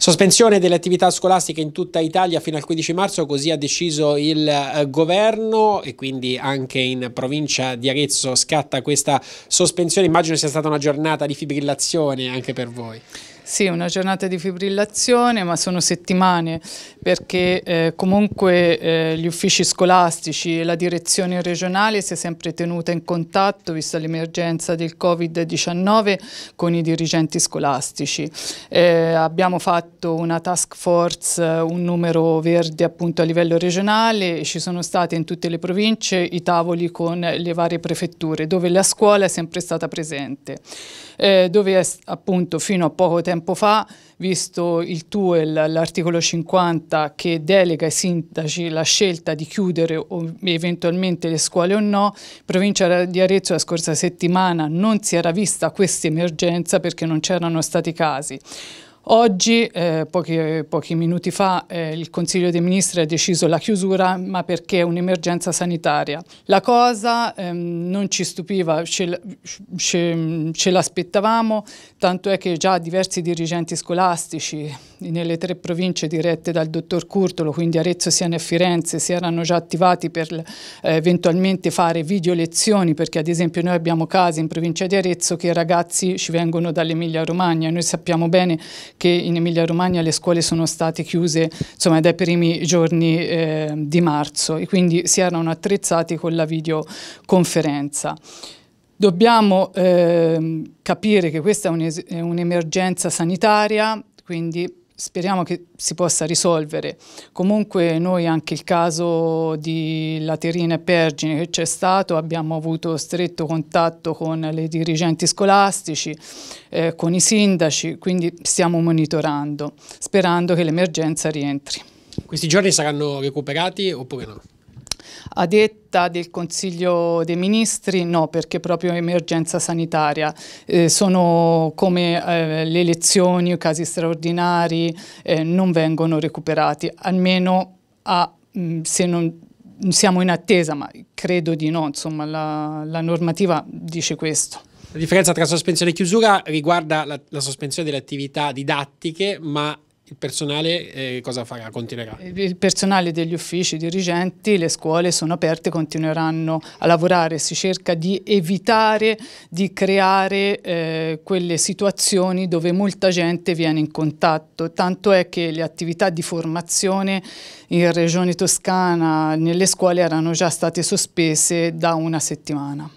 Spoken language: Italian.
Sospensione delle attività scolastiche in tutta Italia fino al 15 marzo, così ha deciso il eh, governo e quindi anche in provincia di Arezzo scatta questa sospensione. Immagino sia stata una giornata di fibrillazione anche per voi. Sì, una giornata di fibrillazione, ma sono settimane perché eh, comunque eh, gli uffici scolastici e la direzione regionale si è sempre tenuta in contatto, vista l'emergenza del Covid-19, con i dirigenti scolastici. Eh, abbiamo fatto una task force, un numero verde appunto a livello regionale, ci sono stati in tutte le province i tavoli con le varie prefetture, dove la scuola è sempre stata presente, eh, dove è, appunto fino a poco tempo tempo fa, visto il TUEL, l'articolo 50 che delega ai sindaci la scelta di chiudere o, eventualmente le scuole o no, in provincia di Arezzo la scorsa settimana non si era vista questa emergenza perché non c'erano stati casi. Oggi, eh, pochi, pochi, minuti fa, eh, il Consiglio dei Ministri ha deciso la chiusura, ma perché è un'emergenza sanitaria. La cosa ehm, non ci stupiva, ce, ce, ce l'aspettavamo, tanto è che già diversi dirigenti scolastici nelle tre province dirette dal dottor Curtolo, quindi Arezzo, Siena e Firenze, si erano già attivati per eh, eventualmente fare video lezioni, perché ad esempio noi abbiamo casi in provincia di Arezzo che i ragazzi ci vengono dall'Emilia Romagna, noi sappiamo bene che in Emilia Romagna le scuole sono state chiuse insomma, dai primi giorni eh, di marzo e quindi si erano attrezzati con la videoconferenza. Dobbiamo eh, capire che questa è un'emergenza sanitaria, quindi speriamo che si possa risolvere. Comunque noi anche il caso di Laterina e Pergine che c'è stato, abbiamo avuto stretto contatto con le dirigenti scolastici, eh, con i sindaci, quindi stiamo monitorando, sperando che l'emergenza rientri. Questi giorni saranno recuperati oppure no? A detta del Consiglio dei Ministri no, perché proprio emergenza sanitaria. Eh, sono come eh, le elezioni i casi straordinari eh, non vengono recuperati, almeno a, mh, mm, se non siamo in attesa, ma credo di no, insomma la, la normativa dice questo. La differenza tra sospensione e chiusura riguarda la, la sospensione delle attività didattiche, ma il personale eh, cosa farà? Continuerà? Il personale degli uffici dirigenti, le scuole sono aperte, continueranno a lavorare, si cerca di evitare di creare eh, quelle situazioni dove molta gente viene in contatto, tanto è che le attività di formazione in Regione Toscana nelle scuole erano già state sospese da una settimana.